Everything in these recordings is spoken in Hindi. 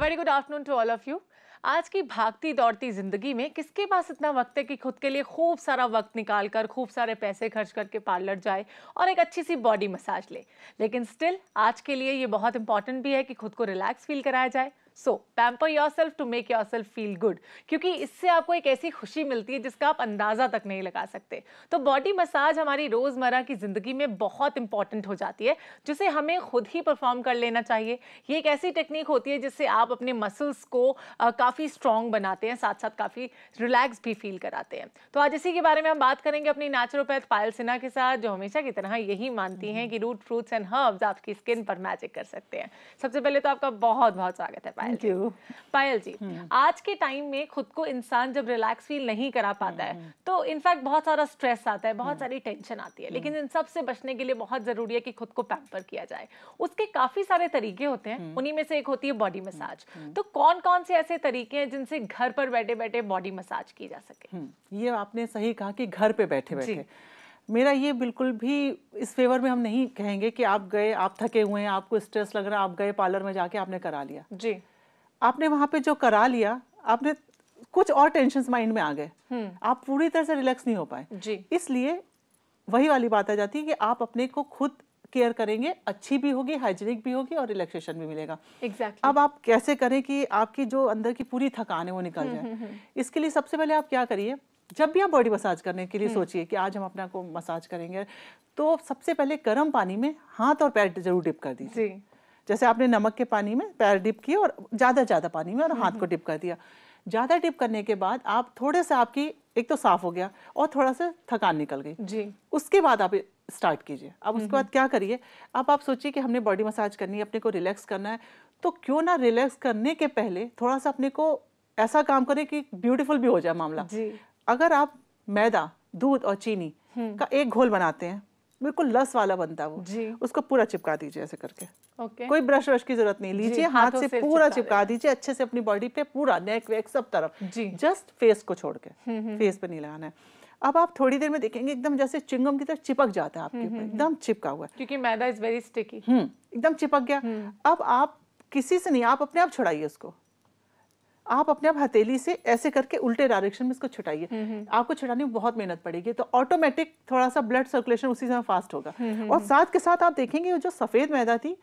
Very good afternoon to all of you आज की भागती दौड़ती जिंदगी में किसके पास इतना वक्त है कि खुद के लिए खूब सारा वक्त निकाल कर खूब सारे पैसे खर्च करके पार्लर जाए और एक अच्छी सी बॉडी मसाज ले लेकिन स्टिल आज के लिए ये बहुत इंपॉर्टेंट भी है कि खुद को रिलैक्स फील कराया जाए so pamper yourself to make yourself feel good क्योंकि इससे आपको एक ऐसी खुशी मिलती है जिसका आप अंदाज़ा तक नहीं लगा सकते तो बॉडी मसाज हमारी रोज़मर्रा की ज़िंदगी में बहुत इंपॉर्टेंट हो जाती है जिसे हमें खुद ही परफॉर्म कर लेना चाहिए ये एक ऐसी टेक्निक होती है जिससे आप अपने मसल्स को काफ़ी स्ट्रॉन्ग बनाते हैं साथ साथ काफ़ी रिलैक्स भी फील कराते हैं तो आज इसी के बारे में हम बात करेंगे अपनी नेचुरोपैथ पायल सिन्हा के साथ जो हमेशा की तरह यही मानती हैं कि रूट फ्रूट्स एंड हर्ब्स आपकी स्किन पर मैजिक कर सकते हैं सबसे पहले तो आपका बहुत बहुत स्वागत है पायल पायल पायल जी आज के टाइम में खुद को इंसान जब रिलैक्स फील नहीं करा पाता है hmm. तो इनफैक्ट बहुत सारा स्ट्रेस आता है बहुत hmm. सारी टेंशन आती है hmm. लेकिन इन सबसे बचने के लिए बहुत जरूरी है कि खुद को पैम्पर किया जाए उसके काफी सारे तरीके होते हैं उन्हीं में से एक होती है बॉडी मसाज तो कौन कौन से ऐसे तरीके हैं जिनसे घर पर बैठे बैठे बॉडी मसाज की जा सके ये आपने सही कहा कि घर पे बैठे बैठे मेरा ये बिल्कुल भी इस फेवर में हम नहीं कहेंगे कि आप गए आप थके हुए हैं आपको स्ट्रेस लग रहा है आप गए पार्लर में जाके आपने करा लिया जी आपने वहां पे जो करा लिया आपने कुछ और टेंशन माइंड में आ गए हम्म। आप पूरी तरह से रिलैक्स नहीं हो पाए इसलिए वही वाली बात आ जाती है कि आप अपने को खुद केयर करेंगे अच्छी भी होगी हाइजीनिक भी होगी और रिलैक्सेशन भी मिलेगा exactly. अब आप कैसे करें कि आपकी जो अंदर की पूरी थकान है वो निकल हम्म, जाए हम्म, इसके लिए सबसे पहले आप क्या करिए जब भी आप बॉडी मसाज करने के लिए सोचिए कि आज हम अपना को मसाज करेंगे तो सबसे पहले गर्म पानी में हाथ और पैर जरूर डिप कर दीजिए जैसे आपने नमक के पानी में पैर डिप किए और ज़्यादा ज़्यादा पानी में और हाथ को डिप कर दिया ज़्यादा डिप करने के बाद आप थोड़े से आपकी एक तो साफ हो गया और थोड़ा सा थकान निकल गई जी उसके बाद आप स्टार्ट कीजिए अब उसके बाद क्या करिए अब आप सोचिए कि हमने बॉडी मसाज करनी है अपने को रिलैक्स करना है तो क्यों ना रिलैक्स करने के पहले थोड़ा सा अपने को ऐसा काम करें कि ब्यूटीफुल भी हो जाए मामला जी अगर आप मैदा दूध और चीनी हम्म। का एक घोल बनाते हैं बिल्कुल लस वाला बनता है वो जी उसको पूरा चिपका दीजिए ऐसे करके ओके कोई ब्रश व्रश की जरूरत नहीं लीजिए हाथ से पूरा चिपका दीजिए अच्छे से अपनी बॉडी पे पूरा नेक वेक सब तरफ जी जस्ट फेस को छोड़ के फेस हम्म, हम्म। पे नहीं लगाना है अब आप थोड़ी देर में देखेंगे एकदम जैसे चिंगम की तरह चिपक जाता है आपके हम्म, ऊपर एकदम चिपका हुआ है क्योंकि मैदा इज वेरी स्टिकी एकदम चिपक गया अब आप किसी से नहीं आप अपने आप छुड़ाइए उसको आप अपने आप हथेली से ऐसे करके उल्टे डायरेक्शन में इसको छुटाइए हम्म, हम्म। आपको छुटाने में बहुत मेहनत पड़ेगी तो ऑटोमेटिक थोड़ा सा ब्लड सर्कुलेशन उसी समय फास्ट होगा हम्म, और साथ के साथ आप देखेंगे जो सफ़ेद मैदा थी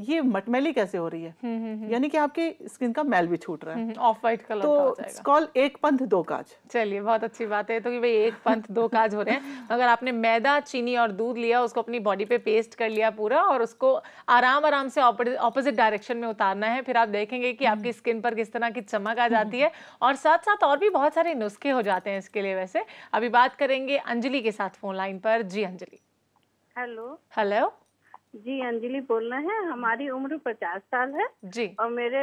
ये मटमैली कैसे हो रही है हम्म, हम्म, हम्म। यानी कि आपकी स्किन का मैल भी छूट रहा है ऑफ वाइट कलर तो कॉल एक पंथ दो काज चलिए बहुत अच्छी बात है तो कि भाई एक पंथ दो काज हो रहे हैं अगर आपने मैदा चीनी और दूध लिया उसको अपनी बॉडी पे पेस्ट कर लिया पूरा और उसको आराम आराम से ऑपोजिट डायरेक्शन में उतारना है फिर आप देखेंगे की आपकी स्किन पर किस तरह की चमक आ जाती है और साथ साथ और भी बहुत सारे नुस्खे हो जाते हैं इसके लिए वैसे अभी बात करेंगे अंजलि के साथ फोन लाइन पर जी अंजलि हेलो हेलो जी अंजलि बोलना है हमारी उम्र पचास साल है जी और मेरे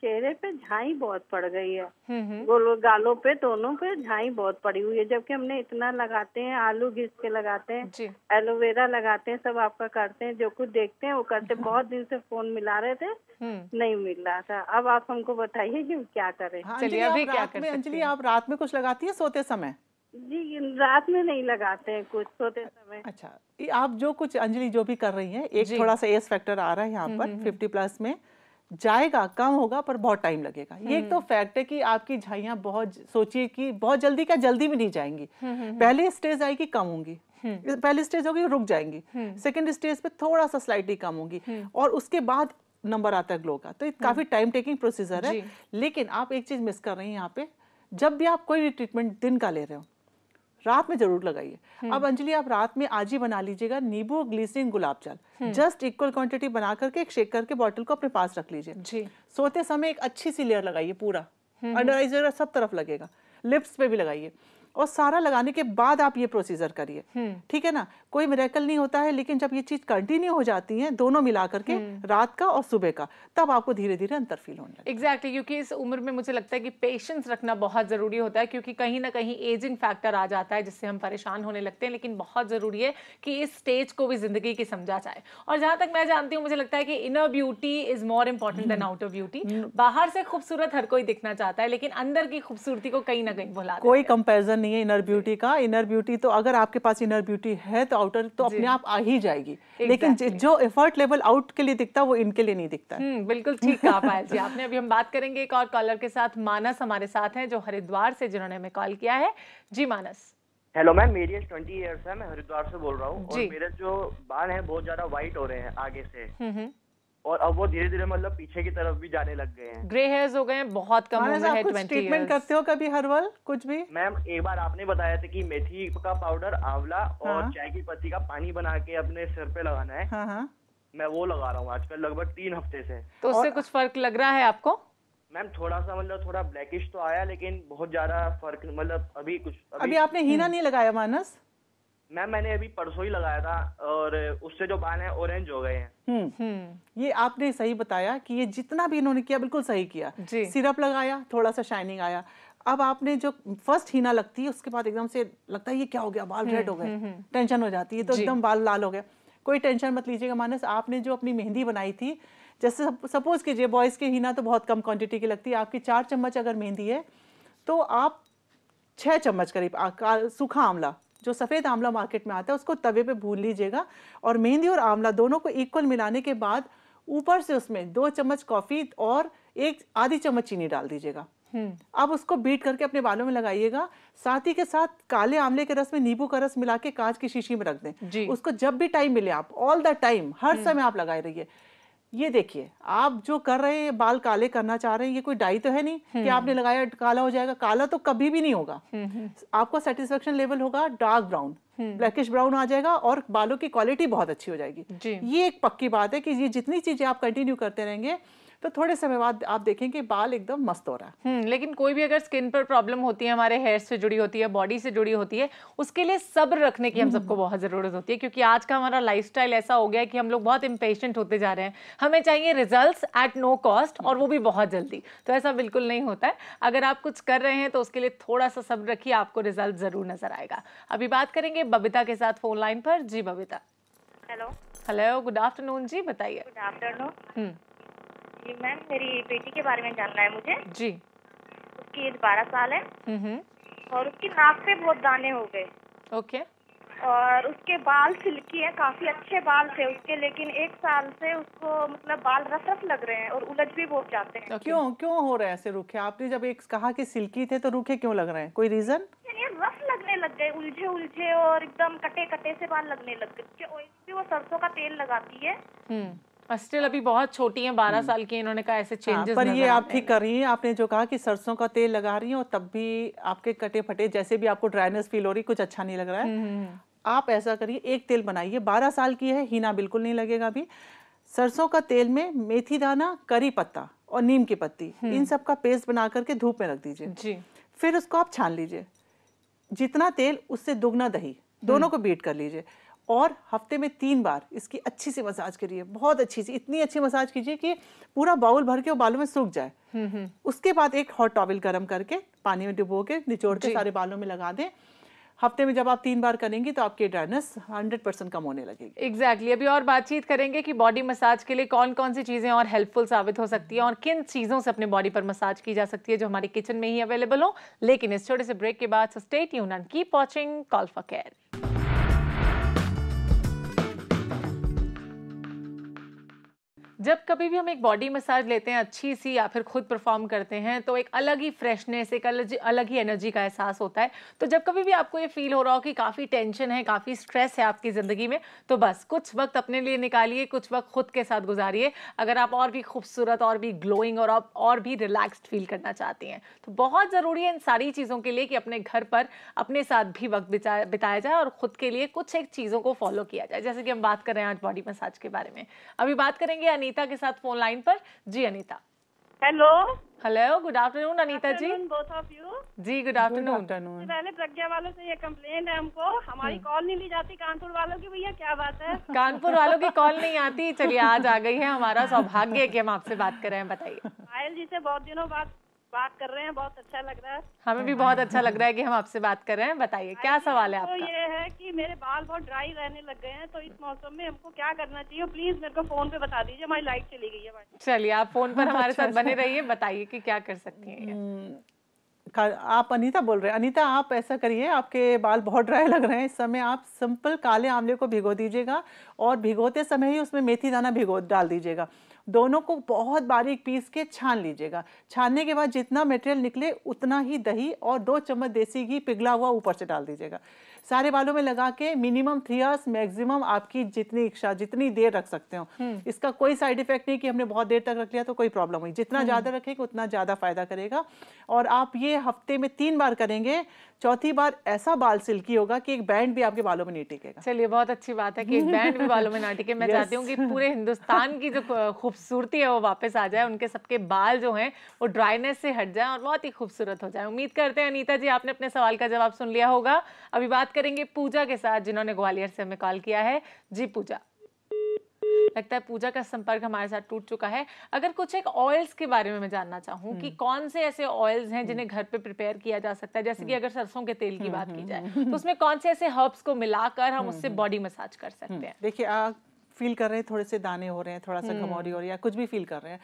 चेहरे पे झाई बहुत पड़ गई है हम्म, हम्म। गालों पे दोनों पे झाई बहुत पड़ी हुई है जबकि हमने इतना लगाते हैं आलू घिस के लगाते हैं एलोवेरा लगाते हैं सब आपका करते हैं जो कुछ देखते हैं वो करते हम्म। बहुत दिन से फोन मिला रहे थे नहीं मिल रहा था अब आप हमको बताइए की क्या करें हाँ, अभी क्या अंजलि आप रात में कुछ लगाती है सोते समय जी रात में नहीं लगाते हैं कुछ सोते समय अच्छा आप जो कुछ अंजलि जो भी कर रही हैं एक थोड़ा सा एस फैक्टर आ रहा है यहाँ हम्म, पर फिफ्टी हम्म, प्लस हम्म। में जाएगा कम होगा पर बहुत टाइम लगेगा ये एक तो फैक्ट है कि आपकी झाइया बहुत सोचिए कि बहुत जल्दी क्या जल्दी भी नहीं जाएंगी पहले स्टेज आएगी कम होंगी पहले स्टेज होगी रुक जाएंगी सेकेंड स्टेज पे थोड़ा सा स्लाइटली कम होगी और उसके बाद नंबर आता है ग्लो का तो काफी टाइम टेकिंग प्रोसीजर है लेकिन आप एक चीज मिस कर रही हैं यहाँ पे जब भी आप कोई ट्रीटमेंट दिन का ले रहे हो रात में जरूर लगाइए हम्म। अब अंजलि आप रात में आज ही बना लीजिएगा नींबू ग्लिसरीन गुलाब जल हम्म। जस्ट इक्वल क्वांटिटी बना करके एक शेक करके बॉटल को अपने पास रख लीजिए सोते समय एक अच्छी सी लेयर लगाइए पूरा अंडर हम्म। सब तरफ लगेगा लिप्स पे भी लगाइए और सारा लगाने के बाद आप ये प्रोसीजर करिए हम्म। ठीक है ना कोई मेरेकल नहीं होता है लेकिन जब ये चीज कंटिन्यू हो जाती है दोनों मिला करके हम्म। रात का और सुबह का तब आपको धीरे धीरे अंतर फील होने लगता एग्जैक्टली exactly, क्योंकि इस उम्र में मुझे लगता है कि पेशेंस रखना बहुत जरूरी होता है क्योंकि कहीं ना कहीं एजिंग फैक्टर आ जाता है जिससे हम परेशान होने लगते हैं लेकिन बहुत जरूरी है कि इस स्टेज को भी जिंदगी की समझा जाए और जहां तक मैं जानती हूँ मुझे लगता है कि inner beauty is more important than outer beauty बाहर से खूबसूरत हर कोई दिखना चाहता है लेकिन अंदर की खूबसूरती को कहीं ना कहीं भुला कोई कंपेरिजन नहीं है इनर ब्यूटी का इनर ब्यूटी तो अगर आपके पास इनर ब्यूटी है तो आउटर तो अपने आप आ ही जाएगी exactly. लेकिन जो एफर्ट लेवल आउट के लिए दिखता है वो इनके लिए नहीं दिखता हम्म, बिल्कुल ठीक कहा पायल जी आपने अभी हम बात करेंगे एक और कॉलर के साथ मानस हमारे साथ हैं जो हरिद्वार से जिन्होंने हमें कॉल किया है जी मानस हेलो मैम मेरी एज ट्वेंटी ईयर्स है मैं हरिद्वार से बोल रहा हूँ और मेरे जो बाल हैं बहुत ज्यादा व्हाइट हो रहे हैं आगे से हम्म, हम्म। और अब वो धीरे धीरे मतलब पीछे की तरफ भी जाने लग गए हैं ग्रे हेयर्स हो गए हैं बहुत कम उम्र है ट्रीटमेंट करते हो कभी हर्बल कुछ भी मैम एक बार आपने बताया था कि मेथी का पाउडर आंवला और हाँ। चाय की पत्ती का पानी बना के अपने सिर पे लगाना है हाँ।, हाँ। मैं वो लगा रहा हूँ आजकल लगभग तीन हफ्ते से तो उससे कुछ फर्क लग रहा है आपको मैम थोड़ा सा मतलब थोड़ा ब्लैकिश तो आया लेकिन बहुत ज्यादा फर्क मतलब अभी कुछ अभी आपने हीना हम्म। नहीं लगाया मानस मैम मैंने अभी परसों ही लगाया था और उससे जो बाल हैं ऑरेंज हो गए हैं हम्म। हम्म। ये आपने सही बताया कि ये जितना भी इन्होंने किया बिल्कुल सही किया सिरप लगाया थोड़ा सा शाइनिंग आया अब आपने जो फर्स्ट हीना लगती है उसके बाद एकदम से लगता है ये क्या हो गया बाल रेड हम्म, हो गए टेंशन हो जाती है तो एकदम बाल लाल हो गया कोई टेंशन मत लीजिएगा मानस आपने जो अपनी मेहंदी बनाई थी जैसे सपोज कीजिए बॉयज़ के हीना तो बहुत कम क्वांटिटी की लगती है आपकी चार चम्मच अगर मेहंदी है तो आप छह चम्मच करीब सूखा आंवला जो सफ़ेद आंवला मार्केट में आता है उसको तवे पे भून लीजिएगा और मेहंदी और आंवला दोनों को इक्वल मिलाने के बाद ऊपर से उसमें दो चम्मच कॉफ़ी और एक आधी चम्मच चीनी डाल दीजिएगा हम्म। अब उसको बीट करके अपने बालों में लगाइएगा साथ ही के साथ काले आंवले के रस में नींबू का रस मिला के कांच की शीशी में रख दें उसको जब भी टाइम मिले आप ऑल द टाइम हर हम्म। समय आप लगाए रहिए ये देखिए आप जो कर रहे हैं बाल काले करना चाह रहे हैं ये कोई डाई तो है नहीं कि हम्म। आपने लगाया काला हो जाएगा काला तो कभी भी नहीं होगा हम्म, हम्म। आपका सेटिस्फेक्शन लेवल होगा डार्क ब्राउन ब्लैकिश ब्राउन आ जाएगा और बालों की क्वालिटी बहुत अच्छी हो जाएगी ये एक पक्की बात है कि ये जितनी चीजें आप कंटिन्यू करते रहेंगे तो थोड़े समय बाद आप देखें कि बाल एकदम मस्त हो रहा है हम्म, लेकिन कोई भी अगर स्किन पर प्रॉब्लम होती है हमारे हेयर से जुड़ी होती है बॉडी से जुड़ी होती है उसके लिए सब्र रखने की हम हम्म। सबको बहुत ज़रूरत होती है क्योंकि आज का हमारा लाइफ ऐसा हो गया है कि हम लोग बहुत इम्पेशेंट होते जा रहे हैं हमें चाहिए रिजल्ट एट नो कॉस्ट और वो भी बहुत जल्दी तो ऐसा बिल्कुल नहीं होता है अगर आप कुछ कर रहे हैं तो उसके लिए थोड़ा सा सब्र रखिए आपको रिजल्ट ज़रूर नजर आएगा अभी बात करेंगे बबीता के साथ फोन लाइन पर जी Babita hello hello good afternoon जी बताइए गुड आफ्टरनून जी मैम मेरी बेटी के बारे में जानना है मुझे जी उसकी एज बारह साल है हम्म, हम्म। और उसकी नाक पे बहुत दाने हो गए ओके और उसके बाल सिल्की है काफी अच्छे बाल थे उसके लेकिन एक साल से उसको मतलब बाल रफ रफ लग रहे हैं और उलझ भी बहुत जाते हैं क्यों क्यों हो रहा है ऐसे रुखे आपने जब एक कहा कि सिल्की थे तो रुखे क्यों लग रहे हैं कोई रीजन रफ लगने लग गए उलझे उलझे और एकदम कटे कटे से बाल लगने लग गए वो सरसों का तेल लगाती है हम्म। स्टिल अभी बहुत छोटी हैं बारह हम्म। साल की इन्होंने कहा ऐसे चेंजेस हाँ, पर ये आप ठीक कर रही हैं आपने जो कहा कि सरसों का तेल लगा रही हैं और तब भी आपके कटे फटे जैसे भी आपको ड्राइनेस फील हो रही कुछ अच्छा नहीं लग रहा है हम्म, हम्म, आप ऐसा करिए एक तेल बनाइए बारह साल की है हीना बिल्कुल नहीं लगेगा अभी सरसों का तेल में मेथी दाना करी पत्ता और नीम की पत्ती इन सब का पेस्ट बना करके धूप में रख दीजिए जी फिर उसको आप छान लीजिए जितना तेल उससे दुगना दही दोनों को बीट कर लीजिए और हफ्ते में तीन बार इसकी अच्छी सी मसाज करिए बहुत अच्छी सी इतनी अच्छी मसाज कीजिए कि पूरा बाउल भर के वो बालों में सूख जाए हम्म, हम्म। उसके बाद एक हॉट टॉवल गर्म करके पानी में डुबो के निचोड़ के सारे बालों में लगा दें हफ्ते में जब आप तीन बार करेंगे तो आपकी ड्राइनेस हंड्रेड परसेंट कम होने लगेगी एग्जैक्टली exactly. अभी और बातचीत करेंगे कि बॉडी मसाज के लिए कौन कौन सी चीज़ें और हेल्पफुल साबित हो सकती है और किन चीज़ों से अपने बॉडी पर मसाज की जा सकती है जो हमारे किचन में ही अवेलेबल हो लेकिन इस छोटे से ब्रेक के बाद स्टेट यून and keep watching call for care जब कभी भी हम एक बॉडी मसाज लेते हैं अच्छी सी या फिर खुद परफॉर्म करते हैं तो एक अलग ही फ्रेशनेस एक अलग अलग ही एनर्जी का एहसास होता है तो जब कभी भी आपको ये फील हो रहा हो कि काफ़ी टेंशन है काफ़ी स्ट्रेस है आपकी ज़िंदगी में तो बस कुछ वक्त अपने लिए निकालिए कुछ वक्त खुद के साथ गुजारिए अगर आप और भी खूबसूरत और भी ग्लोइंग और आप और भी रिलैक्सड फील करना चाहती हैं तो बहुत ज़रूरी है इन सारी चीज़ों के लिए कि अपने घर पर अपने साथ भी वक्त बिताया जाए और ख़ुद के लिए कुछ एक चीज़ों को फॉलो किया जाए जैसे कि हम बात कर रहे हैं आज बॉडी मसाज के बारे में अभी बात करेंगे यानी अनीता के साथ फोन लाइन पर जी Anita hello hello good afternoon Anita ji both of you जी गुड आफ्टरनून पहले प्रज्ञा वालों से ये कम्प्लेन है हमको हमारी कॉल हम्म। नहीं ली जाती कानपुर वालों की भैया क्या बात है कानपुर वालों की कॉल नहीं आती चलिए आज आ गई है हमारा सौभाग्य कि हम आपसे बात कर रहे हैं बताइए पायल जी से बहुत दिनों बाद बात कर रहे हैं बहुत अच्छा लग रहा है हमें भी बहुत अच्छा लग रहा है कि हम आपसे बात कर रहे हैं बताइए क्या सवाल है तो आपका तो ये है कि मेरे बाल बहुत ड्राई रहने लग गए हैं तो इस मौसम में हमको क्या करना चाहिए प्लीज मेरे को फोन पे बता दीजिए हमारी लाइट चली गई है चलिए आप फोन पर हमारे साथ अच्छा, बने अच्छा। रहिए बताइए की क्या कर सकती है हम्म, आप अनीता बोल रहे हैं अनीता आप ऐसा करिए आपके बाल बहुत ड्राई लग रहे हैं इस समय आप सिंपल काले आंवले को भिगो दीजिएगा और भिगोते समय ही उसमें मेथी दाना भिगो डाल दीजिएगा दोनों को बहुत बारीक पीस के छान लीजिएगा छानने के बाद जितना मटेरियल निकले उतना ही दही और दो चम्मच देसी घी पिघला हुआ ऊपर से डाल दीजिएगा सारे बालों में लगा के मिनिमम थ्री आवर्स मैक्सिमम आपकी जितनी इच्छा जितनी देर रख सकते हो हम्म। इसका कोई साइड इफेक्ट नहीं कि हमने बहुत देर तक रख लिया तो कोई प्रॉब्लम हुई जितना हम्म। ज़्यादा रखेंगे उतना ज़्यादा फायदा करेगा और आप ये हफ्ते में तीन बार करेंगे चौथी बार ऐसा बाल सिल्की होगा कि एक बैंड भी आपके बालों में नहीं टिकेगा चलिए बहुत अच्छी बात है कि एक बैंड भी बालों में ना टिके मैं चाहती हूँ कि पूरे हिंदुस्तान की जो खूब खूबसूरती है वो वापस आ जाए उनके सबके बाल जो हैं वो ड्राइनेस से हट जाए और बहुत ही खूबसूरत हो जाए उम्मीद करते हैं अनीता जी आपने अपने सवाल का जवाब सुन लिया होगा अभी बात करेंगे पूजा के साथ जिन्होंने ग्वालियर से हमें कॉल किया है जी पूजा लगता है पूजा का संपर्क हमारे साथ टूट चुका है अगर कुछ एक ऑयल्स के बारे में मैं जानना चाहूँ कि हम्म। कौन से ऐसे ऑयल्स हैं जिन्हें हम्म। घर पे प्रिपेयर किया जा सकता है जैसे कि हम्म। अगर सरसों के तेल की बात की जाए तो उसमें कौन से ऐसे हर्ब्स को मिलाकर हम उससे बॉडी मसाज कर सकते हैं देखिए फील कर रहे हैं थोड़े से दाने हो रहे हैं थोड़ा सा घमौरी हम्म। हो रही है कुछ भी फील कर रहे हैं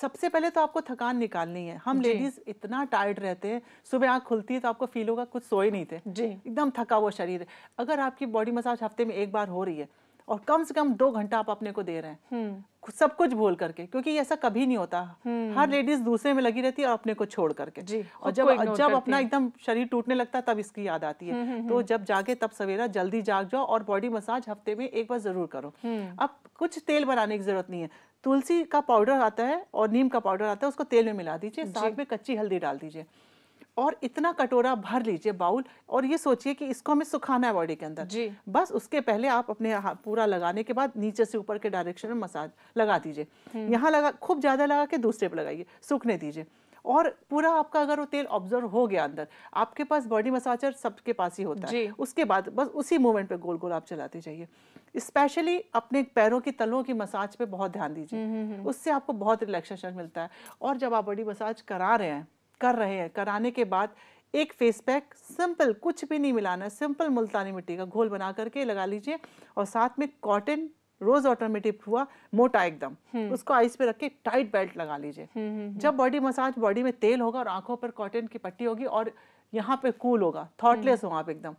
सबसे पहले तो आपको थकान निकालनी है हम लेडीज इतना टायर्ड रहते हैं सुबह आंख खुलती है तो आपको फील होगा कुछ सोए नहीं थे एकदम थका हुआ शरीर है अगर आपकी बॉडी मसाज हफ्ते में एक बार हो रही है और कम से कम दो घंटा आप अपने को दे रहे हैं हम्म। सब कुछ भूल करके क्योंकि ऐसा कभी नहीं होता हम्म। हर लेडीज दूसरे में लगी रहती है और अपने को छोड़ करके जी, और जब जब अपना एकदम शरीर टूटने लगता है तब इसकी याद आती है हम्म, तो जब जागे तब सवेरा जल्दी जाग जाओ और बॉडी मसाज हफ्ते में एक बार जरूर करो अब कुछ तेल बनाने की जरूरत नहीं है तुलसी का पाउडर आता है और नीम का पाउडर आता है उसको तेल में मिला दीजिए साथ में कच्ची हल्दी डाल दीजिए और इतना कटोरा भर लीजिए बाउल और ये सोचिए कि इसको हमें सुखाना है बॉडी के अंदर जी बस उसके पहले आप अपने पूरा लगाने के बाद नीचे से ऊपर के डायरेक्शन में मसाज लगा दीजिए हम्म। यहाँ लगा खूब ज़्यादा लगा के दूसरे पर लगाइए सूखने दीजिए और पूरा आपका अगर वो तेल ऑब्जर्व हो गया अंदर आपके पास बॉडी मसाजर सबके पास ही होता है उसके बाद बस उसी मोमेंट पे गोल गोल आप चलाते जाइए स्पेशली अपने पैरों की तलों की मसाज पे बहुत ध्यान दीजिए हम्म, हम्म, उससे आपको बहुत रिलैक्सेशन मिलता है और जब आप बॉडी मसाज करा रहे हैं कर रहे हैं कराने के बाद एक फेस पैक सिंपल कुछ भी नहीं मिलाना सिंपल मुल्तानी मिट्टी का घोल बना करके लगा लीजिए और साथ में कॉटन रोज वाटर में टिप हुआ मोटा एकदम हम्म। उसको आइस पे रख के टाइट बेल्ट लगा लीजिए हम्म, हम्म, जब बॉडी मसाज बॉडी में तेल होगा और आंखों पर कॉटन की पट्टी होगी और यहाँ पे कूल होगा थॉटलेस हो आप एकदम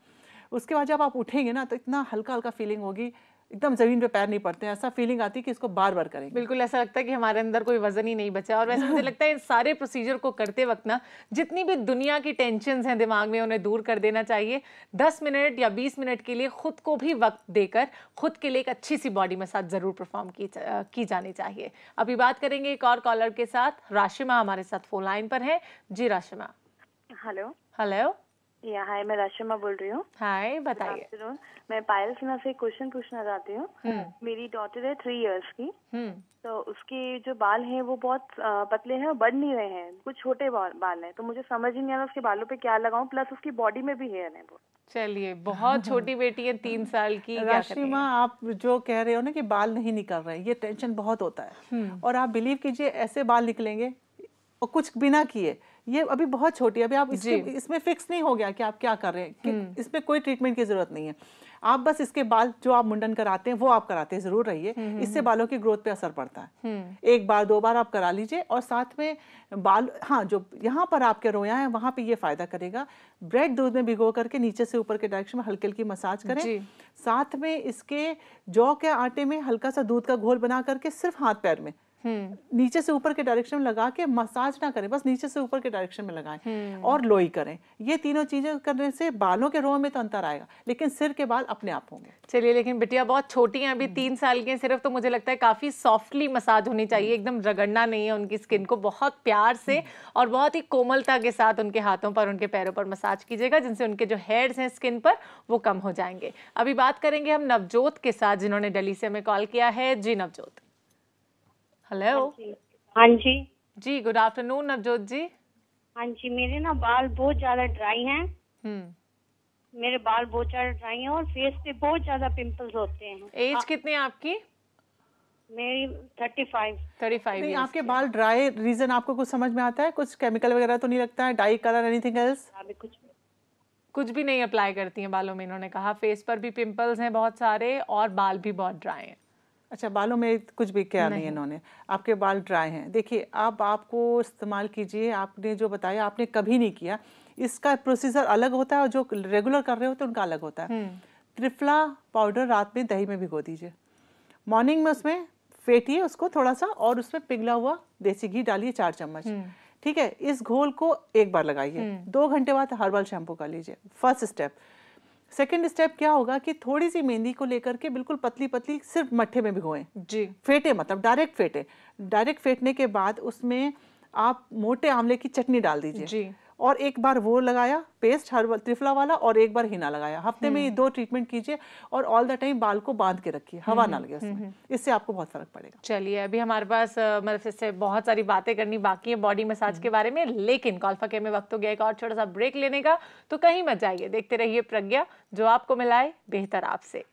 उसके बाद जब आप उठेंगे ना तो इतना हल्का हल्का फीलिंग होगी एकदम जमीन पे पैर नहीं पड़ते हैं ऐसा फीलिंग आती है कि इसको बार बार करेंगे बिल्कुल ऐसा लगता है कि हमारे अंदर कोई वजन ही नहीं बचा और वैसे मुझे लगता है इन सारे प्रोसीजर को करते वक्त ना जितनी भी दुनिया की टेंशन हैं दिमाग में उन्हें दूर कर देना चाहिए दस मिनट या बीस मिनट के लिए खुद को भी वक्त देकर खुद के लिए एक अच्छी सी बॉडी मसाज ज़रूर परफॉर्म की की जानी चाहिए अभी बात करेंगे एक और कॉलर के साथ राशिमा हमारे साथ फोन लाइन पर है जी राशिमा हेलो हेलो या हाय मैं राशिमा बोल रही हूँ हाय बताइए मैं पायल सिन्हा से क्वेश्चन पूछना चाहती हूँ hmm. मेरी डॉटर है थ्री इयर्स की hmm. तो उसके जो बाल हैं वो बहुत पतले हैं और बढ़ नहीं रहे हैं कुछ छोटे बाल हैं तो मुझे समझ ही नहीं आ रहा उसके बालों पे क्या लगाऊं प्लस उसकी बॉडी में भी हेयर है चलिए बहुत छोटी बेटी है तीन hmm. साल की राशिमा आप जो कह रहे हो ना कि बाल नहीं निकल रहे ये टेंशन बहुत होता है और आप बिलीव कीजिए ऐसे बाल निकलेंगे और कुछ बिना किए ये अभी बहुत छोटी है अभी आप इसके, इसमें फिक्स नहीं हो गया कि आप क्या कर रहे हैं हम्म। इसमें कोई ट्रीटमेंट की जरूरत नहीं है आप बस इसके बाल जो आप मुंडन कराते हैं वो आप कराते हैं जरूर रहिए है। हम्म, हम्म, इससे बालों की ग्रोथ पे असर पड़ता है एक बार दो बार आप करा लीजिए और साथ में बाल हाँ जो यहाँ पर आपके रोया है वहां पे ये फायदा करेगा ब्रेड दूध में भिगो करके नीचे से ऊपर के डायरेक्शन में हल्की हल्की मसाज करें साथ में इसके जौ के आटे में हल्का सा दूध का घोल बना करके सिर्फ हाथ पैर में हम्म। नीचे से ऊपर के डायरेक्शन में लगा के मसाज ना करें बस नीचे से ऊपर के डायरेक्शन में लगाएं हम्म। और लोई करें ये तीनों चीजें करने से बालों के रोह में तो अंतर आएगा लेकिन सिर के बाल अपने आप होंगे चलिए लेकिन बिटिया बहुत छोटी हैं अभी तीन साल की हैं सिर्फ तो मुझे लगता है काफी सॉफ्टली मसाज होनी चाहिए हम्म। एकदम रगड़ना नहीं है उनकी स्किन को बहुत प्यार से और बहुत ही कोमलता के साथ उनके हाथों पर उनके पैरों पर मसाज कीजिएगा जिनसे उनके जो हेड्स हैं स्किन पर वो कम हो जाएंगे अभी बात करेंगे हम नवजोत के साथ जिन्होंने दिल्ली से हमें कॉल किया है जी नवजोत हेलो हाँ, हाँ जी जी गुड आफ्टरनून नवजोत जी हाँ जी मेरे ना बाल बहुत ज्यादा ड्राई हैं हम्म। मेरे बाल बहुत ज्यादा ड्राई हैं और फेस पे बहुत ज्यादा पिंपल्स होते हैं एज कितने हाँ। कितनी आपकी मेरी थर्टी फाइव थर्टी फाइव आपके बाल ड्राई रीजन आपको कुछ समझ में आता है कुछ केमिकल वगैरह तो नहीं लगता है डाई कलर एनीथिंग एल्स कुछ कुछ भी नहीं अप्लाई करती हैं बालों में इन्होंने कहा फेस पर भी पिंपल्स हैं बहुत सारे और बाल भी बहुत ड्राई हैं अच्छा बालों में कुछ भी किया नहीं, इन्होंने आपके बाल ड्राई हैं देखिए आप आपको इस्तेमाल कीजिए आपने जो बताया आपने कभी नहीं किया इसका प्रोसीजर अलग होता है और जो रेगुलर कर रहे होते हैं उनका अलग होता है हम्म। त्रिफला पाउडर रात में दही में भिगो दीजिए मॉर्निंग में उसमें फेटिए उसको थोड़ा सा और उसमें पिघला हुआ देसी घी डालिए चार चम्मच हम्म। ठीक है इस घोल को एक बार लगाइए हम्म। दो घंटे बाद हर्बल शैम्पू कर लीजिए फर्स्ट स्टेप सेकेंड स्टेप क्या होगा कि थोड़ी सी मेहंदी को लेकर के बिल्कुल पतली पतली सिर्फ मट्ठे में भिगोएं जी फेटे मतलब डायरेक्ट फेटे डायरेक्ट फेटने के बाद उसमें आप मोटे आंवले की चटनी डाल दीजिए जी और एक बार वो लगाया पेस्ट हर त्रिफला वाला और एक बार हिना लगाया हफ्ते में ये हम्म। दो ट्रीटमेंट कीजिए और ऑल द टाइम बाल को बांध के रखिए हवा हम्म, ना लगे हम्म, उसमें इससे आपको बहुत फर्क पड़ेगा चलिए अभी हमारे पास मतलब इससे बहुत सारी बातें करनी बाकी है बॉडी मसाज के बारे में लेकिन कॉल्फके में वक्त हो तो गया एक और छोटा सा ब्रेक लेने का तो कहीं मत जाइए देखते रहिए प्रज्ञा जो आपको मिलाए बेहतर आपसे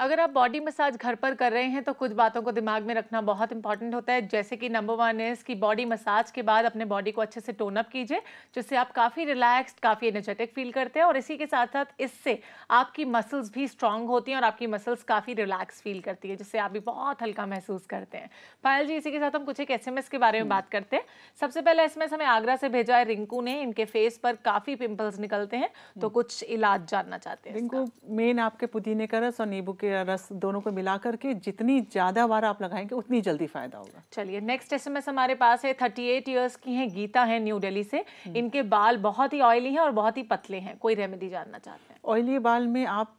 अगर आप बॉडी मसाज घर पर कर रहे हैं तो कुछ बातों को दिमाग में रखना बहुत इंपॉर्टेंट होता है जैसे कि नंबर वन इज़ कि बॉडी मसाज के बाद अपने बॉडी को अच्छे से टोनअप कीजिए जिससे आप काफ़ी रिलैक्स्ड काफ़ी एनर्जेटिक फील करते हैं और इसी के साथ साथ इससे आपकी मसल्स भी स्ट्रांग होती हैं और आपकी मसल्स काफ़ी रिलैक्स फील करती है जिससे आप भी बहुत हल्का महसूस करते हैं पायल जी इसी के साथ हम कुछ एक एस के बारे में हम्म। बात करते हैं सबसे पहले एस हमें आगरा से भेजा है रिंकू ने इनके फेस पर काफ़ी पिंपल्स निकलते हैं तो हम्म। कुछ इलाज जानना चाहते हैं रिंकू मेन आपके पुदीने का रस और नींबू के के रस दोनों को मिला करके जितनी ज़्यादा बार आप लगाएंगे उतनी जल्दी फायदा होगा चलिए नेक्स्ट एसएमएस हमारे पास है थर्टी एट ईयर्स की हैं गीता है न्यू दिल्ली से हम्म। इनके बाल बहुत ही ऑयली हैं और बहुत ही पतले हैं कोई रेमेडी जानना चाहते हैं ऑयली बाल में आप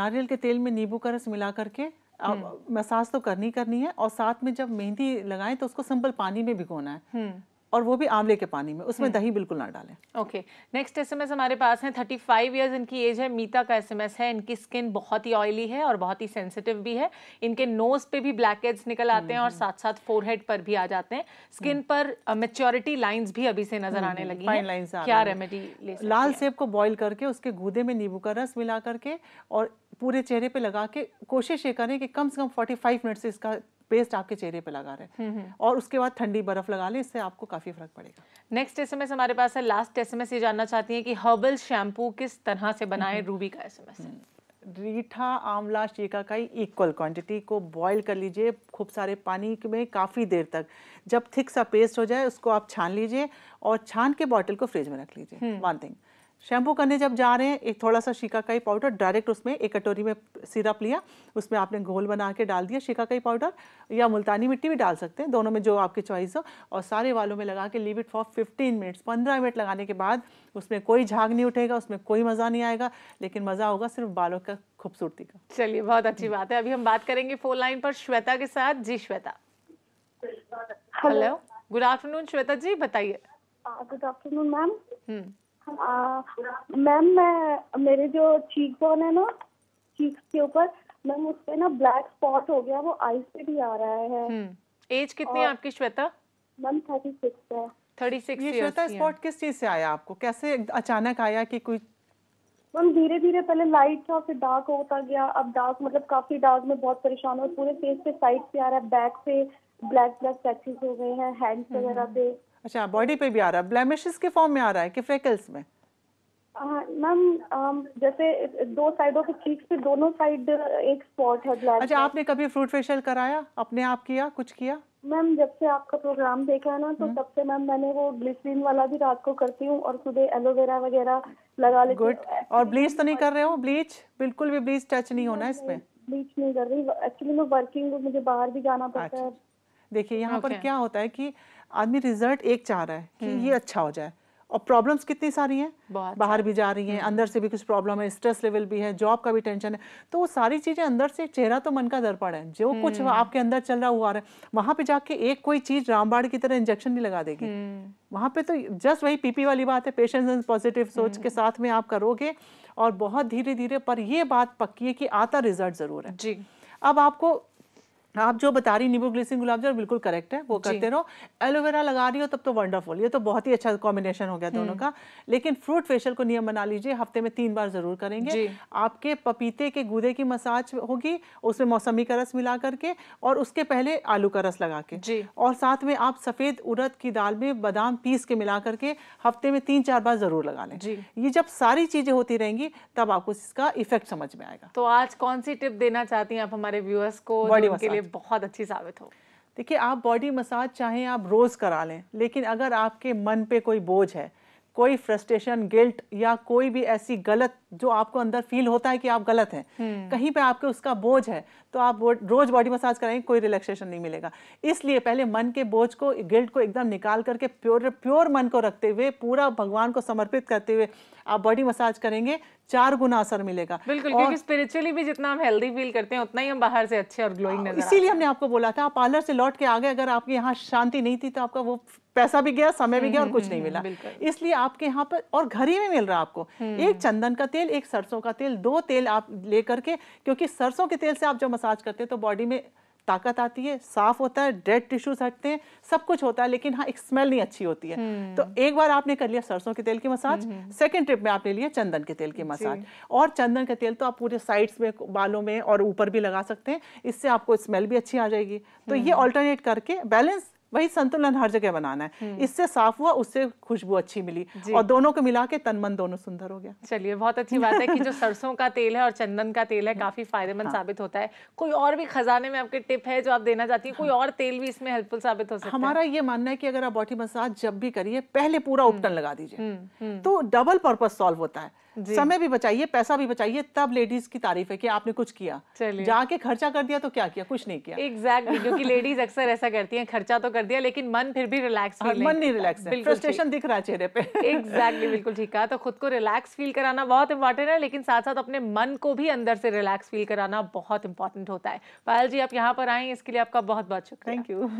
नारियल के तेल में नींबू का रस मिला करके मसाज हम्म। तो करनी करनी है और साथ में जब मेहंदी लगाएं तो उसको सिंपल पानी में भिगोना है हम्म। और वो भी आंवले के पानी में उसमें हम्म। दही बिल्कुल ना डालें ओके नेक्स्ट एसएमएस हमारे पास है थर्टी फाइव ईयर्स इनकी एज है मीता का एसएमएस है इनकी स्किन बहुत ही ऑयली है और बहुत ही सेंसिटिव भी है इनके नोज पे भी ब्लैक हेड्स निकल आते हैं हम्म, और हम्म। साथ साथ फोरहेड पर भी आ जाते हैं स्किन पर मेच्योरिटी लाइन्स भी अभी से नजर आने लगी है क्या रेमेडी लाल सेब को बॉयल करके उसके गूदे में नींबू का रस मिला करके और पूरे चेहरे पे लगा के कोशिश ये करें कि कम से कम 45 मिनट से इसका पेस्ट आपके चेहरे पे लगा रहे हैं हम्म, हम्म। और उसके बाद ठंडी बर्फ लगा लें इससे आपको काफ़ी फर्क पड़ेगा नेक्स्ट एस हमारे पास है लास्ट एस ये जानना चाहती है कि हर्बल शैम्पू किस तरह से बनाए रूबी हम्म। का एस रीठा आंवला शीका का इक्वल क्वांटिटी को बॉईल कर लीजिए खूब सारे पानी में काफ़ी देर तक जब थिक सा पेस्ट हो जाए उसको आप छान लीजिए और छान के बॉटल को फ्रिज में रख लीजिए वन थिंग शैम्पू करने जब जा रहे हैं एक थोड़ा सा शिकाकाई पाउडर डायरेक्ट उसमें एक कटोरी में सिरप लिया उसमें आपने घोल बना के डाल दिया शिकाकाई पाउडर या मुल्तानी मिट्टी भी डाल सकते हैं दोनों में जो आपकी चॉइस हो और सारे वालों में लगा के leave it for 15 minutes 15 minute लगाने के बाद उसमें कोई झाग नहीं उठेगा उसमें कोई मज़ा नहीं आएगा लेकिन मज़ा होगा सिर्फ बालों का खूबसूरती का चलिए बहुत अच्छी बात है अभी हम बात करेंगे फोन लाइन पर श्वेता के साथ जी Shweta hello good afternoon Shweta ji बताइए गुड आफ्टरनून मैम मैम मैं मेरे जो चीक बोन है ना चीक के ऊपर मैम उस पर ना ब्लैक स्पॉट हो गया वो आईज पे भी आ रहा है एज हम्म। कितनी है आपकी श्वेता मैम थर्टी सिक्स है थर्टी सिक्स ये श्वेता स्पॉट किस चीज से आया आपको कैसे अचानक आया कि कोई मैम धीरे धीरे पहले लाइट था फिर डार्क होता गया अब डार्क मतलब काफी डार्क में बहुत परेशान हो पूरे फेस पे साइड से आ रहा है बैक पे ब्लैक ब्लैक स्क्रैचेस हो गए हैं हैंड्स हम्म। वगैरह पे अच्छा बॉडी पे भी आ रहा है ब्लेमिशेस के फॉर्म में आ रहा है कि फ्रेकल्स में मैम um, जैसे दो साइडों के चीक्स पे दोनों साइड uh, एक स्पॉट है ब्लैक अच्छा आपने कभी फ्रूट फेशियल कराया अपने आप किया कुछ किया मैम जब से आपका प्रोग्राम देखा है ना तो हम्म। तब से मैम मैंने वो ग्लिसरीन वाला भी रात को करती हूँ और सुबह एलोवेरा वगैरह लगा लेती गुड और ब्लीच तो नहीं कर रहे हो ब्लीच बिल्कुल भी ब्लीच टच नहीं होना इसमें ब्लीच नहीं कर रही एक्चुअली मैं वर्किंग मुझे बाहर भी जाना पड़ता है अच्छा, देखिए यहाँ okay. पर क्या होता है कि आदमी रिजल्ट एक चाह रहा है कि हम्म। ये अच्छा हो जाए और प्रॉब्लम्स कितनी सारी हैं बाहर भी जा रही हैं हम्म। अंदर से भी कुछ प्रॉब्लम है स्ट्रेस लेवल भी है जॉब का भी टेंशन है तो वो सारी चीज़ें अंदर से चेहरा तो मन का दर्पण है जो कुछ हम्म। आपके अंदर चल रहा हुआ है वहां पे जाके एक कोई चीज़ रामबाड़ की तरह इंजेक्शन नहीं लगा देगी वहां पे तो जस्ट वही पीपी वाली बात है पेशेंस एंड पॉजिटिव सोच के साथ में आप करोगे और बहुत धीरे धीरे पर यह बात पक्की है कि आता रिजल्ट ज़रूर है जी अब आपको आप जो बता रही नींबू ग्लीसिंग गुलाब जल बिल्कुल करेक्ट है वो करते रहो एलोवेरा लगा रही हो तब तो वंडरफुल ये तो बहुत ही अच्छा कॉम्बिनेशन हो गया हम्म। दोनों का लेकिन फ्रूट फेशियल को नियम बना लीजिए हफ्ते में तीन बार जरूर करेंगे आपके पपीते के गुदे की मसाज होगी उसमें मौसमी का रस मिला करके और उसके पहले आलू का रस लगा के और साथ में आप सफ़ेद उड़द की दाल में बादाम पीस के मिला करके हफ्ते में तीन चार बार जरूर लगा लें ये जब सारी चीज़ें होती रहेंगी तब आपको इसका इफेक्ट समझ में आएगा तो आज कौन सी टिप देना चाहती है आप हमारे व्यूअर्स को बॉडी बहुत अच्छी साबित हो देखिए आप बॉडी मसाज चाहें आप रोज़ करा लें लेकिन अगर आपके मन पे कोई बोझ है कोई फ्रस्ट्रेशन गिल्ट या कोई भी ऐसी गलत जो आपको अंदर फील होता है कि आप गलत हैं हम्म। कहीं पे आपके उसका बोझ है तो आप रोज बॉडी मसाज कराएंगे कोई रिलैक्सेशन नहीं मिलेगा इसलिए पहले मन के बोझ को गिल्ट को एकदम निकाल करके प्योर प्योर मन को रखते हुए पूरा भगवान को समर्पित करते हुए आप बॉडी मसाज करेंगे चार गुना असर मिलेगा बिल्कुल क्योंकि स्पिरिचुअली भी जितना हम हेल्दी फील करते हैं उतना ही हम बाहर से अच्छे और ग्लोइंग नजर इसीलिए हमने आपको बोला था आप पार्लर से लौट के आ गए अगर आपके यहाँ शांति नहीं थी तो आपका वो पैसा भी गया समय भी गया और हम्म, कुछ हम्म, नहीं मिला इसलिए आपके यहाँ पर और घर ही में मिल रहा आपको एक चंदन का तेल तेल एक सरसों का तेल दो तेल आप ले करके क्योंकि सरसों के तेल से आप जब मसाज करते हैं तो बॉडी में ताकत आती है साफ होता है डेड टिश्यूज हटते हैं सब कुछ होता है लेकिन हाँ एक स्मेल नहीं अच्छी होती है हम्म। तो एक बार आपने कर लिया सरसों के तेल की मसाज हम्म, हम्म। सेकेंड ट्रिप में आपने लिया चंदन के तेल की मसाज और चंदन का तेल तो आप पूरे साइड्स में बालों में और ऊपर भी लगा सकते हैं इससे आपको स्मेल भी अच्छी आ जाएगी तो ये ऑल्टरनेट करके बैलेंस वही संतुलन हर जगह बनाना है हम्म। इससे साफ हुआ उससे खुशबू अच्छी मिली और दोनों को मिला के तन मन दोनों सुंदर हो गया चलिए बहुत अच्छी बात है कि जो सरसों का तेल है और चंदन का तेल है काफी फायदेमंद हाँ। साबित होता है कोई और भी खजाने में आपके टिप है जो आप देना चाहती है कोई हाँ। और तेल भी इसमें हेल्पफुल साबित हो सकता हमारा ये मानना है कि अगर आप बॉडी मसाज जब भी करिए पहले पूरा हम्म। उपटन लगा दीजिए हम्म, तो डबल पर्पज सॉल्व होता है समय भी बचाइए पैसा भी बचाइए तब लेडीज की तारीफ है कि आपने कुछ किया जाके खर्चा कर दिया तो क्या किया कुछ नहीं किया एग्जैक्टली क्योंकि लेडीज अक्सर ऐसा करती हैं खर्चा तो कर दिया लेकिन मन फिर भी रिलैक्स हाँ, मन नहीं रिलैक्स फ्रस्ट्रेशन दिख रहा है चेहरे पे एग्जैक्टली बिल्कुल ठीक है तो खुद को रिलैक्स फील कराना बहुत इंपॉर्टेंट है लेकिन साथ साथ अपने मन को भी अंदर से रिलैक्स फील कराना बहुत इंपॉर्टेंट होता है पायल जी आप यहाँ पर आए इसके लिए आपका बहुत बहुत शुक्रिया थैंक यू